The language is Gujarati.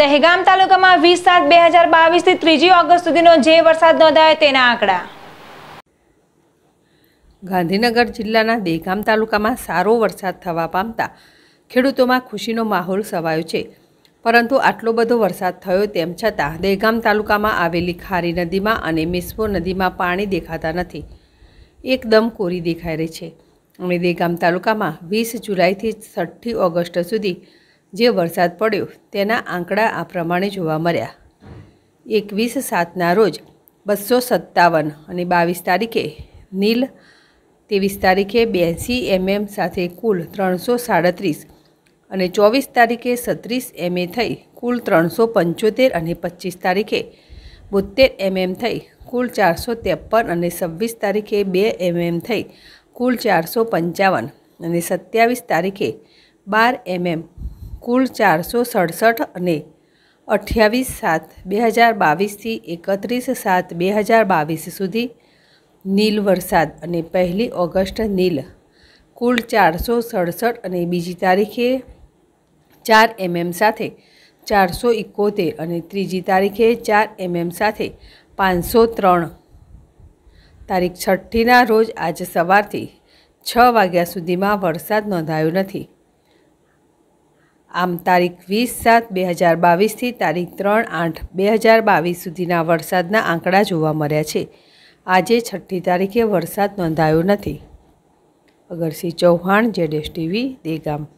દહેગામ તાલુકામાં વીસ સાત બે હજાર બાવીસથી ત્રીજી ઓગસ્ટ સુધીનો જે વરસાદ નોંધાયો તેના આંકડા ગાંધીનગર જિલ્લાના દહેગામ તાલુકામાં સારો વરસાદ થવા પામતા ખેડૂતોમાં ખુશીનો માહોલ સવાયો છે પરંતુ આટલો બધો વરસાદ થયો તેમ છતાં દહેગામ તાલુકામાં આવેલી ખારી નદીમાં અને મિસ્પો નદીમાં પાણી દેખાતા નથી એકદમ કોરી દેખાઈ રહી છે અને દહેગામ તાલુકામાં વીસ જુલાઈથી છઠ્ઠી ઓગસ્ટ સુધી જે વરસાદ પડ્યો તેના આંકડા આ પ્રમાણે જોવા મળ્યા એકવીસ સાતના રોજ બસો સત્તાવન અને બાવીસ તારીખે નીલ ત્રેવીસ તારીખે બ્યાસી એમએમ સાથે કુલ ત્રણસો સાડત્રીસ અને ચોવીસ તારીખે છત્રીસ એમએ થઈ કુલ ત્રણસો પંચોતેર અને પચીસ તારીખે બોતેર એમએમ થઈ કુલ ચારસો ત્રેપન અને છવ્વીસ તારીખે બે એમએમ થઈ કુલ ચારસો પંચાવન અને સત્યાવીસ તારીખે બાર એમએમ કુલ ચારસો સડસઠ અને અઠ્યાવીસ સાત બે હજાર બાવીસથી એકત્રીસ સાત બે હજાર બાવીસ સુધી નીલ વરસાદ અને પહેલી ઓગસ્ટ નીલ કુલ ચારસો સડસઠ અને બીજી તારીખે ચાર એમએમ સાથે ચારસો એકોતેર અને ત્રીજી તારીખે ચાર એમએમ સાથે પાંચસો ત્રણ તારીખ છઠ્ઠીના રોજ આજ સવારથી છ વાગ્યા સુધીમાં વરસાદ નોંધાયો નથી આમ તારીખ વીસ સાત બે હજાર બાવીસથી તારીખ ત્રણ આઠ બે હજાર બાવીસ સુધીના વરસાદના આંકડા જોવા મળ્યા છે આજે છઠ્ઠી તારીખે વરસાદ નોંધાયો નથી અગરસિંહ ચૌહાણ જેડેશ ટીવી દેગામ